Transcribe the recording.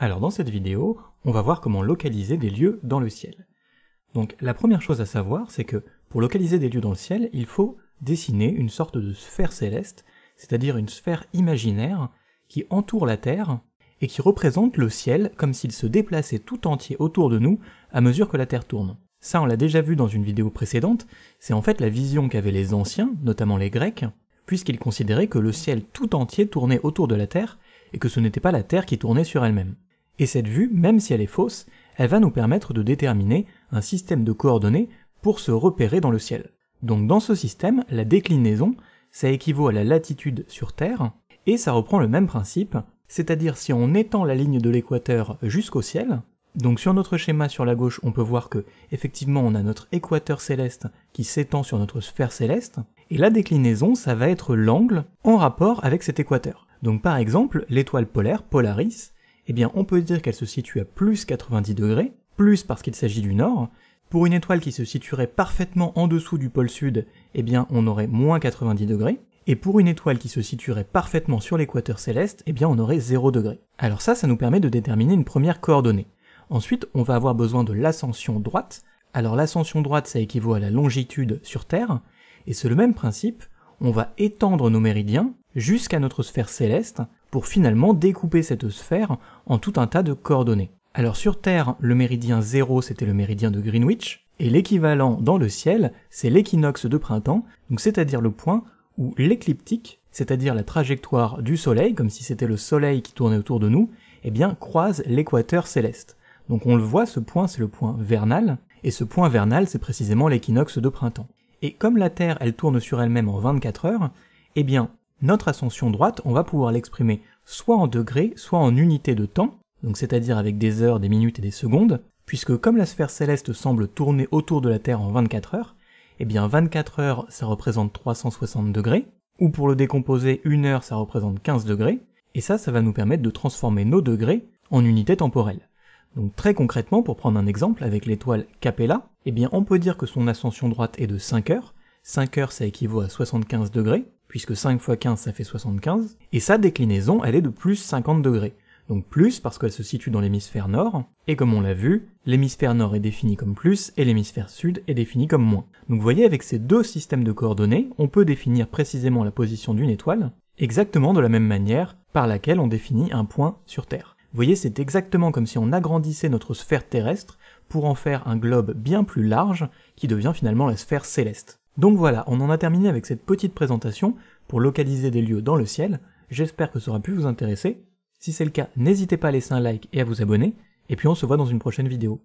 Alors dans cette vidéo, on va voir comment localiser des lieux dans le ciel. Donc la première chose à savoir, c'est que pour localiser des lieux dans le ciel, il faut dessiner une sorte de sphère céleste, c'est-à-dire une sphère imaginaire qui entoure la Terre et qui représente le ciel comme s'il se déplaçait tout entier autour de nous à mesure que la Terre tourne. Ça, on l'a déjà vu dans une vidéo précédente, c'est en fait la vision qu'avaient les anciens, notamment les Grecs, puisqu'ils considéraient que le ciel tout entier tournait autour de la Terre et que ce n'était pas la Terre qui tournait sur elle-même. Et cette vue, même si elle est fausse, elle va nous permettre de déterminer un système de coordonnées pour se repérer dans le ciel. Donc dans ce système, la déclinaison, ça équivaut à la latitude sur Terre, et ça reprend le même principe, c'est-à-dire si on étend la ligne de l'équateur jusqu'au ciel, donc sur notre schéma sur la gauche, on peut voir que effectivement on a notre équateur céleste qui s'étend sur notre sphère céleste, et la déclinaison, ça va être l'angle en rapport avec cet équateur. Donc par exemple, l'étoile polaire Polaris, eh bien on peut dire qu'elle se situe à plus 90 degrés, plus parce qu'il s'agit du nord. Pour une étoile qui se situerait parfaitement en dessous du pôle sud, eh bien on aurait moins 90 degrés. Et pour une étoile qui se situerait parfaitement sur l'équateur céleste, eh bien on aurait 0 degrés. Alors ça, ça nous permet de déterminer une première coordonnée. Ensuite, on va avoir besoin de l'ascension droite. Alors l'ascension droite, ça équivaut à la longitude sur Terre. Et c'est le même principe, on va étendre nos méridiens jusqu'à notre sphère céleste, pour finalement découper cette sphère en tout un tas de coordonnées. Alors sur Terre, le méridien 0 c'était le méridien de Greenwich, et l'équivalent dans le ciel, c'est l'équinoxe de printemps, donc c'est-à-dire le point où l'écliptique, c'est-à-dire la trajectoire du Soleil, comme si c'était le Soleil qui tournait autour de nous, eh bien croise l'équateur céleste. Donc on le voit, ce point c'est le point vernal, et ce point vernal c'est précisément l'équinoxe de printemps. Et comme la Terre elle tourne sur elle-même en 24 heures, eh bien notre ascension droite, on va pouvoir l'exprimer soit en degrés, soit en unités de temps, donc c'est-à-dire avec des heures, des minutes et des secondes, puisque comme la sphère céleste semble tourner autour de la Terre en 24 heures, eh bien 24 heures ça représente 360 degrés, ou pour le décomposer, 1 heure ça représente 15 degrés, et ça, ça va nous permettre de transformer nos degrés en unités temporelles. Donc très concrètement, pour prendre un exemple, avec l'étoile Capella, eh bien on peut dire que son ascension droite est de 5 heures, 5 heures ça équivaut à 75 degrés, puisque 5 fois 15 ça fait 75, et sa déclinaison elle est de plus 50 degrés. Donc plus parce qu'elle se situe dans l'hémisphère nord, et comme on l'a vu, l'hémisphère nord est défini comme plus et l'hémisphère sud est défini comme moins. Donc vous voyez avec ces deux systèmes de coordonnées, on peut définir précisément la position d'une étoile, exactement de la même manière par laquelle on définit un point sur Terre. Vous voyez, c'est exactement comme si on agrandissait notre sphère terrestre pour en faire un globe bien plus large qui devient finalement la sphère céleste. Donc voilà, on en a terminé avec cette petite présentation pour localiser des lieux dans le ciel. J'espère que ça aura pu vous intéresser. Si c'est le cas, n'hésitez pas à laisser un like et à vous abonner, et puis on se voit dans une prochaine vidéo.